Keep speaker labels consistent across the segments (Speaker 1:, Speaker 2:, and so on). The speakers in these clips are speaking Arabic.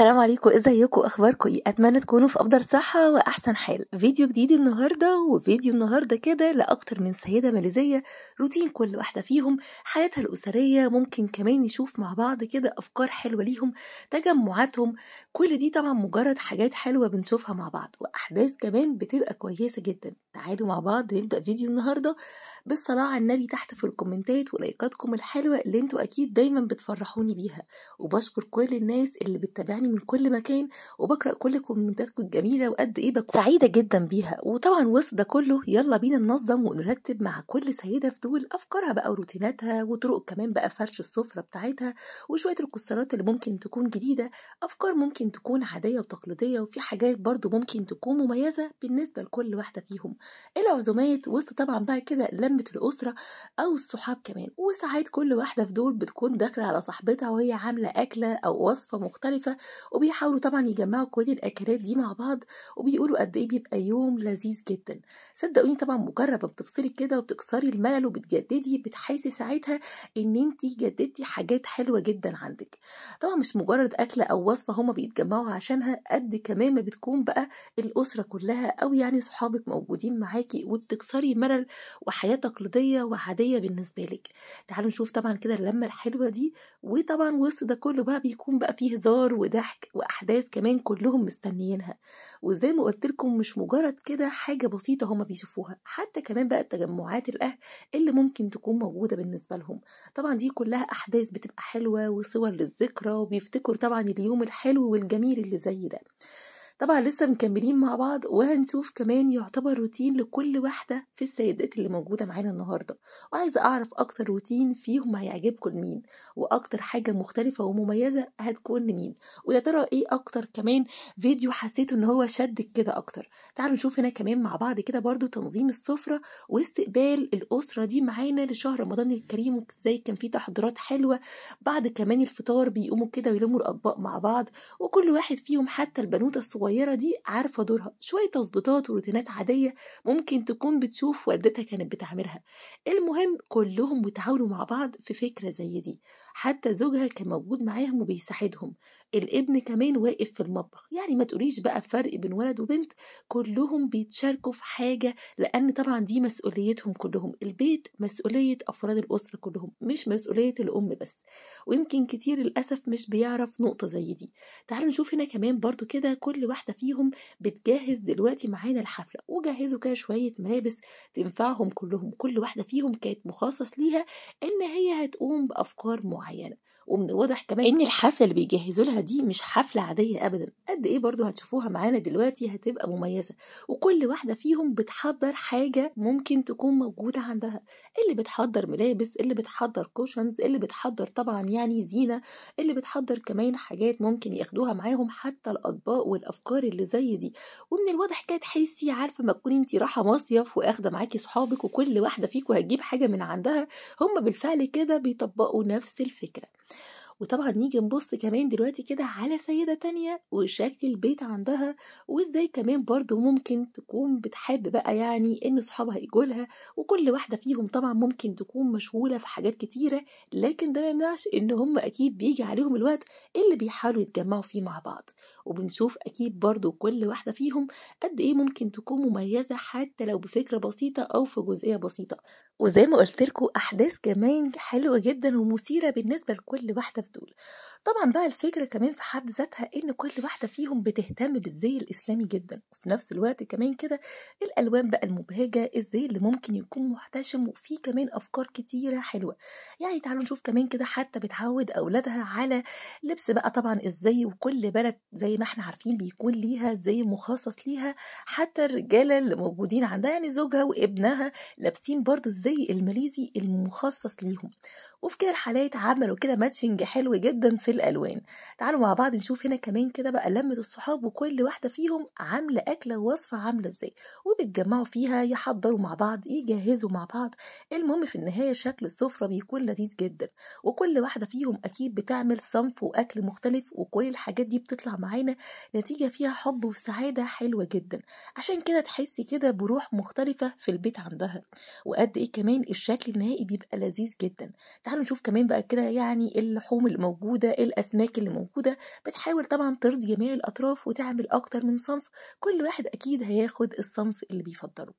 Speaker 1: السلام عليكم ازيكم اخباركم ايه اتمنى تكونوا في افضل صحه واحسن حال فيديو جديد النهارده وفيديو النهارده كده لاكتر من سيده ماليزيه روتين كل واحده فيهم حياتها الاسريه ممكن كمان نشوف مع بعض كده افكار حلوه ليهم تجمعاتهم كل دي طبعا مجرد حاجات حلوه بنشوفها مع بعض واحداث كمان بتبقى كويسه جدا تعالوا مع بعض نبدا فيديو النهارده بالصلاه على النبي تحت في الكومنتات ولايكاتكم الحلوه اللي انتوا اكيد دايما بتفرحوني بيها وبشكر كل الناس اللي بتتابعني من كل مكان وبقرا كل كومنتاتكم الجميله وقد ايه بكون سعيده جدا بيها وطبعا وسط ده كله يلا بينا ننظم ونرتب مع كل سيده في دول افكارها بقى وروتيناتها وطرق كمان بقى فرش السفره بتاعتها وشويه الكسرات اللي ممكن تكون جديده افكار ممكن تكون عاديه وتقليديه وفي حاجات برضو ممكن تكون مميزه بالنسبه لكل واحده فيهم العزومات وسط طبعا بقى كده لمه الاسره او الصحاب كمان وساعات كل واحده في دول بتكون داخله على صاحبتها وهي عامله اكله او وصفه مختلفه وبيحاولوا طبعا يجمعوا كل الاكلات دي مع بعض وبيقولوا قد ايه بيبقى يوم لذيذ جدا صدقوني طبعا مجرد بتفصلي كده وبتكسري الملل وبتجددي بتحسي ساعتها ان انت جددتي حاجات حلوه جدا عندك طبعا مش مجرد اكله او وصفه هما بيتجمعوا عشانها قد كمان ما بتكون بقى الاسره كلها او يعني صحابك موجودين معاكي وبتكسري ملل وحياه تقليديه وعاديه بالنسبه لك تعالوا نشوف طبعا كده اللمه الحلوه دي وطبعا وسط ده كله بقى بيكون بقى فيه هزار وده وضحك واحداث كمان كلهم مستنيينها وزي ما قلت لكم مش مجرد كده حاجه بسيطه هما بيشوفوها حتى كمان بقى تجمعات الاهل اللي ممكن تكون موجوده بالنسبه لهم طبعا دي كلها احداث بتبقى حلوه وصور للذكرى وبيفتكر طبعا اليوم الحلو والجميل اللي زي ده طبعا لسه مكملين مع بعض وهنشوف كمان يعتبر روتين لكل واحدة في السيدات اللي موجودة معانا النهاردة وعايزة أعرف أكتر روتين فيهم هيعجبكم مين وأكتر حاجة مختلفة ومميزة هتكون لمين ويا ترى إيه أكتر كمان فيديو حسيت إن هو شدك كده أكتر تعالوا نشوف هنا كمان مع بعض كده برضو تنظيم السفرة واستقبال الأسرة دي معانا لشهر رمضان الكريم وإزاي كان في تحضيرات حلوة بعد كمان الفطار بيقوموا كده ويلموا الأطباق مع بعض وكل واحد فيهم حتى البنوتة الصغيرة الصغيرة دي عارفة دورها شوية تظبيطات وروتينات عادية ممكن تكون بتشوف والدتها كانت بتعملها المهم كلهم بيتعاونوا مع بعض في فكرة زي دي حتى زوجها كان موجود معاهم وبيساعدهم الابن كمان واقف في المطبخ يعني ما تقوليش بقى فرق بين ولد وبنت كلهم بيتشاركوا في حاجة لأن طبعا دي مسؤوليتهم كلهم البيت مسؤولية أفراد الأسرة كلهم مش مسؤولية الأم بس ويمكن كتير للأسف مش بيعرف نقطة زي دي تعالوا نشوف هنا كمان برضو كده كل واحدة فيهم بتجهز دلوقتي معانا الحفلة وجهزوا كده شوية ملابس تنفعهم كلهم كل واحدة فيهم كانت مخصص ليها إن هي هتقوم بأفكار معينة ومن الواضح كمان إن الحفلة اللي بيجهزوا لها دي مش حفلة عادية أبدا قد إيه برضو هتشوفوها معانا دلوقتي هتبقى مميزة وكل واحدة فيهم بتحضر حاجة ممكن تكون موجودة عندها اللي بتحضر ملابس اللي بتحضر كوشنز اللي بتحضر طبعا يعني زينة اللي بتحضر كمان حاجات ممكن ياخدوها معاهم حتى الأطباق والأفكار اللي زي دي ومن الواضح كده تحسي عارفة ما تكوني انتي رايحة مصيف واخدة معاكي صحابك وكل واحدة فيكم هتجيب حاجة من عندها هم بالفعل كده بيطبقوا نفس الفكرة وطبعا نيجي نبص كمان دلوقتي كده على سيدة تانية وشكل البيت عندها وازاي كمان برضو ممكن تكون بتحب بقى يعني ان صحابها يجولها وكل واحدة فيهم طبعا ممكن تكون مشغولة في حاجات كتيرة لكن ده ميمنعش ان هم اكيد بيجي عليهم الوقت اللي بيحاولوا يتجمعوا فيه مع بعض وبنشوف اكيد برضو كل واحدة فيهم قد ايه ممكن تكون مميزة حتى لو بفكرة بسيطة او في جزئية بسيطة وزي ما قلت لكم احداث كمان حلوة جدا ومثيرة بالنسبة لكل واحدة في دول طبعا بقى الفكرة كمان في حد ذاتها ان كل واحدة فيهم بتهتم بالزي الاسلامي جدا وفي نفس الوقت كمان كده الالوان بقى المبهجة الزي اللي ممكن يكون محتشم وفي كمان افكار كتيرة حلوة يعني تعالوا نشوف كمان كده حتى بتعود اولادها على لبس بقى طبعا الزي وكل بلد زي ما احنا عارفين بيكون ليها زي مخصص ليها حتى الرجالة اللي موجودين عندها يعني زوجها وابنها لابسين برضو الزي الماليزي المخصص ليهم وفي كده الحالات عملوا كده ماتشنج حلو جدا في الالوان تعالوا مع بعض نشوف هنا كمان كده بقى لمه الصحاب وكل واحده فيهم عامله اكله ووصفه عامله ازاي وبيتجمعوا فيها يحضروا مع بعض يجهزوا مع بعض المهم في النهايه شكل السفره بيكون لذيذ جدا وكل واحده فيهم اكيد بتعمل صنف واكل مختلف وكل الحاجات دي بتطلع معانا نتيجه فيها حب وسعاده حلوه جدا عشان كده تحسي كده بروح مختلفه في البيت عندها وقد ايه كمان الشكل النهائي بيبقى لذيذ جدا تعالوا نشوف كمان بقى كده يعني اللحوم اللي موجودة الأسماك اللي موجودة بتحاول طبعا ترضي جميع الأطراف وتعمل أكتر من صنف كل واحد أكيد هياخد الصنف اللي بيفضله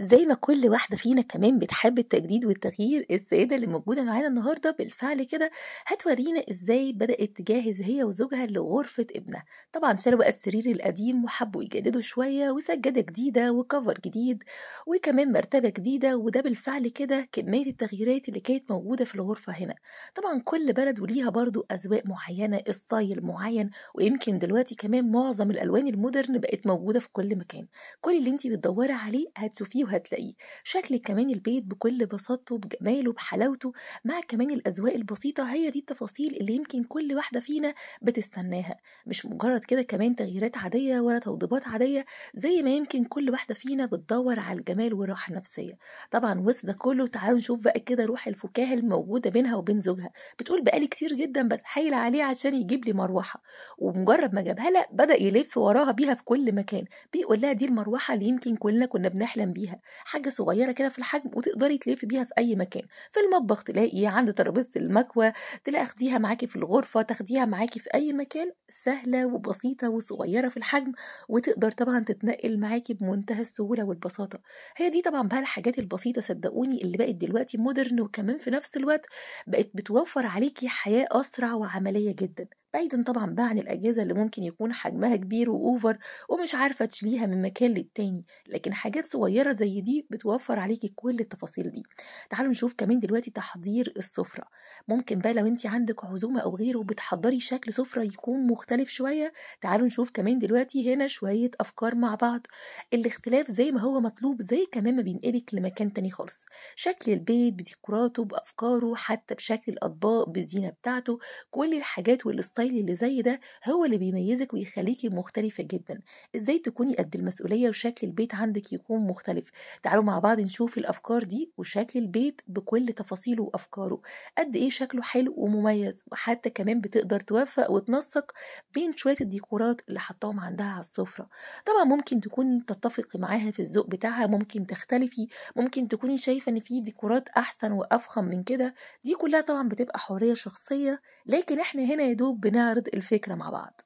Speaker 1: زي ما كل واحدة فينا كمان بتحب التجديد والتغيير السيدة اللي موجودة معانا النهاردة بالفعل كده هتورينا ازاي بدأت تجهز هي وزوجها لغرفة ابنها طبعا شالوا السرير القديم وحبوا يجددوا شوية وسجادة جديدة وكفر جديد وكمان مرتبة جديدة وده بالفعل كده كمية التغييرات اللي كانت موجودة في الغرفة هنا طبعا كل بلد وليها برضو أذواق معينة ستايل معين ويمكن دلوقتي كمان معظم الألوان المودرن بقت موجودة في كل مكان كل اللي انت بتدوري عليه هتشوفيه هتلاقيه شكل كمان البيت بكل بساطته بجماله بحلاوته مع كمان الأذواق البسيطة هي دي التفاصيل اللي يمكن كل واحدة فينا بتستناها مش مجرد كده كمان تغييرات عادية ولا توضيبات عادية زي ما يمكن كل واحدة فينا بتدور على الجمال والراحة النفسية طبعا وسط ده كله تعالوا نشوف بقى كده روح الفكاهة الموجودة بينها وبين زوجها بتقول بقالي كتير جدا بتحايل عليه عشان يجيب لي مروحة ومجرد ما جابها لها بدأ يلف وراها بيها في كل مكان بيقول لها دي المروحة اللي يمكن كلنا كنا بنحلم بيها بيها حاجة صغيرة كده في الحجم وتقدري تلفي بيها في أي مكان في المطبخ تلاقي عند ترابيزة المكوى تلاقي اخديها معاكي في الغرفة تاخديها معاكي في أي مكان سهلة وبسيطة وصغيرة في الحجم وتقدر طبعا تتنقل معاكي بمنتهى السهولة والبساطة هي دي طبعا بقى الحاجات البسيطة صدقوني اللي بقت دلوقتي مودرن وكمان في نفس الوقت بقت بتوفر عليكي حياة أسرع وعملية جدا بعيدا طبعا بقى عن الأجهزة اللي ممكن يكون حجمها كبير وأوفر ومش عارفة تشيليها من مكان للتاني لكن حاجات صغيرة زي دي بتوفر عليكي كل التفاصيل دي تعالوا نشوف كمان دلوقتي تحضير السفرة ممكن بقى لو انت عندك عزومة أو غيره وبتحضري شكل سفرة يكون مختلف شوية تعالوا نشوف كمان دلوقتي هنا شوية أفكار مع بعض الاختلاف زي ما هو مطلوب زي كمان ما بينقلك لمكان تاني خالص شكل البيت بديكوراته بأفكاره حتى بشكل الأطباق بالزينة بتاعته كل الحاجات والاست الستايل اللي زي ده هو اللي بيميزك ويخليكي مختلفه جدا ازاي تكوني قد المسؤوليه وشكل البيت عندك يكون مختلف تعالوا مع بعض نشوف الافكار دي وشكل البيت بكل تفاصيله وافكاره قد ايه شكله حلو ومميز وحتى كمان بتقدر توفق وتنسق بين شويه الديكورات اللي حطاهم عندها على السفره طبعا ممكن تكوني تتفقي معاها في الذوق بتاعها ممكن تختلفي ممكن تكوني شايفه ان في ديكورات احسن وافخم من كده دي كلها طبعا بتبقى حريه شخصيه لكن احنا هنا يا دوب بنعرض الفكرة مع بعض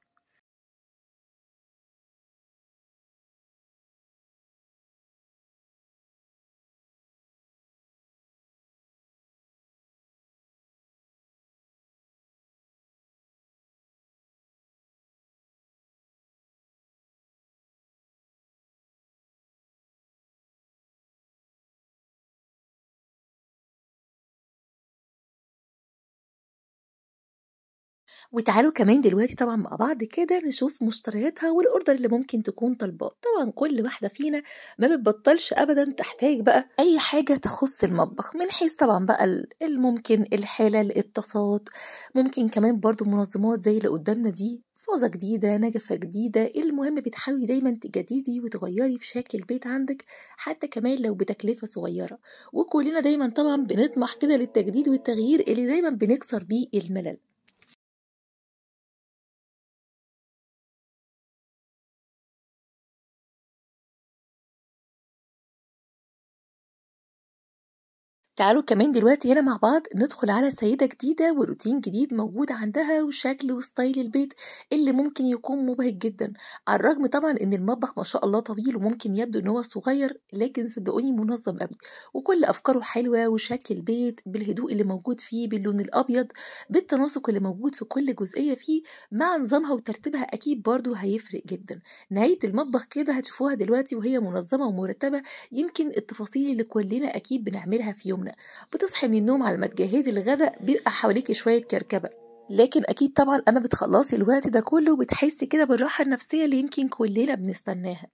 Speaker 1: وتعالوا كمان دلوقتي طبعا مع بعض كده نشوف مشترياتها والاوردر اللي ممكن تكون طالباه طبعا كل واحده فينا ما بتبطلش ابدا تحتاج بقى اي حاجه تخص المطبخ من حيث طبعا بقى الممكن الحلل الطاسات ممكن كمان برضو منظمات زي اللي قدامنا دي فازة جديدة نجفة جديدة المهم بتحاولي دايما تجديدي وتغيري في شكل البيت عندك حتى كمان لو بتكلفة صغيرة وكلنا دايما طبعا بنطمح كده للتجديد والتغيير اللي دايما بنكسر بيه الملل تعالوا كمان دلوقتي هنا مع بعض ندخل على سيدة جديدة وروتين جديد موجود عندها وشكل وستايل البيت اللي ممكن يكون مبهج جدا على الرغم طبعا ان المطبخ ما شاء الله طويل وممكن يبدو ان هو صغير لكن صدقوني منظم قوي وكل افكاره حلوة وشكل البيت بالهدوء اللي موجود فيه باللون الابيض بالتناسق اللي موجود في كل جزئية فيه مع نظامها وترتيبها اكيد برضو هيفرق جدا نهاية المطبخ كده هتشوفوها دلوقتي وهي منظمة ومرتبة يمكن التفاصيل اللي كلنا اكيد بنعملها في يوم آمنة بتصحي من النوم على ما تجهزي الغداء بيبقى حواليكي شوية كركبة لكن أكيد طبعا أما بتخلصي الوقت ده كله بتحسي كده بالراحة النفسية اللي يمكن كلنا بنستناها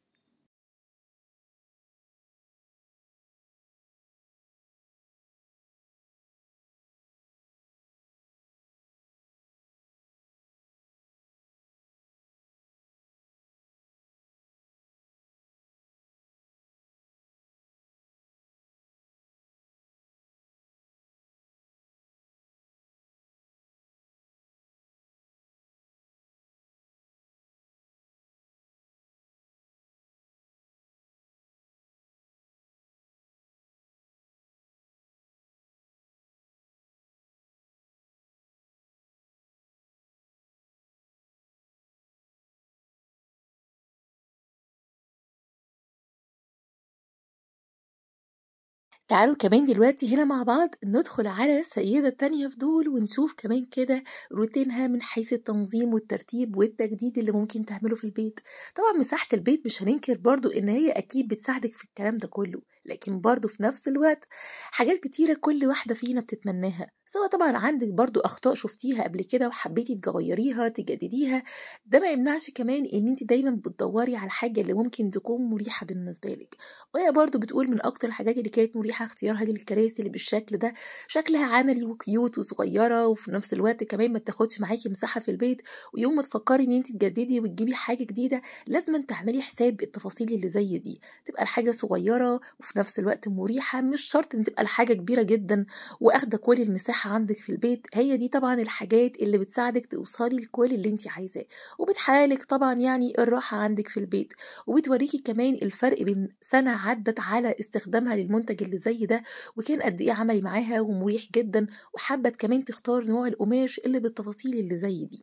Speaker 1: تعالوا كمان دلوقتي هنا مع بعض ندخل على سيدة تانية فضول ونشوف كمان كده روتينها من حيث التنظيم والترتيب والتجديد اللي ممكن تعمله في البيت طبعا مساحة البيت مش هننكر برضو ان هي اكيد بتساعدك في الكلام ده كله لكن برضو في نفس الوقت حاجات كتيرة كل واحدة فينا بتتمناها سواء طبعا عندك برضو أخطاء شفتيها قبل كده وحبيتي تغيريها تجدديها ده ما يمنعش كمان إن أنت دايما بتدوري على الحاجة اللي ممكن تكون مريحة بالنسبة لك وهي برضو بتقول من أكتر الحاجات اللي كانت مريحة اختيارها للكراسي الكراسي اللي بالشكل ده شكلها عملي وكيوت وصغيرة وفي نفس الوقت كمان ما بتاخدش معاكي مساحة في البيت ويوم ما تفكري إن أنت تجددي وتجيبي حاجة جديدة لازم تعملي حساب التفاصيل اللي زي دي تبقى الحاجة صغيرة وفي نفس الوقت مريحة مش شرط إن تبقى الحاجة كبيرة جدا واخدة كل المساحة متاحة عندك في البيت هي دي طبعا الحاجات اللي بتساعدك توصلي لكل اللي انت عايزاه وبتحالك طبعا يعني الراحة عندك في البيت وبتوريكي كمان الفرق بين سنة عدت على استخدامها للمنتج اللي زي ده وكان قد ايه عملي معاها ومريح جدا وحابة كمان تختار نوع القماش اللي بالتفاصيل اللي زي دي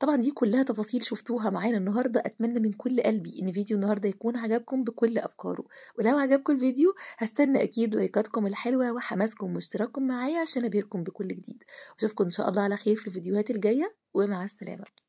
Speaker 1: طبعا دي كلها تفاصيل شفتوها معانا النهاردة أتمنى من كل قلبي إن فيديو النهاردة يكون عجبكم بكل أفكاره ولو عجبكم الفيديو هستنى أكيد لايكاتكم الحلوة وحماسكم واشتراككم معايا عشان أبهركم بكل كل جديد اشوفكم ان شاء الله على خير في الفيديوهات الجايه ومع السلامه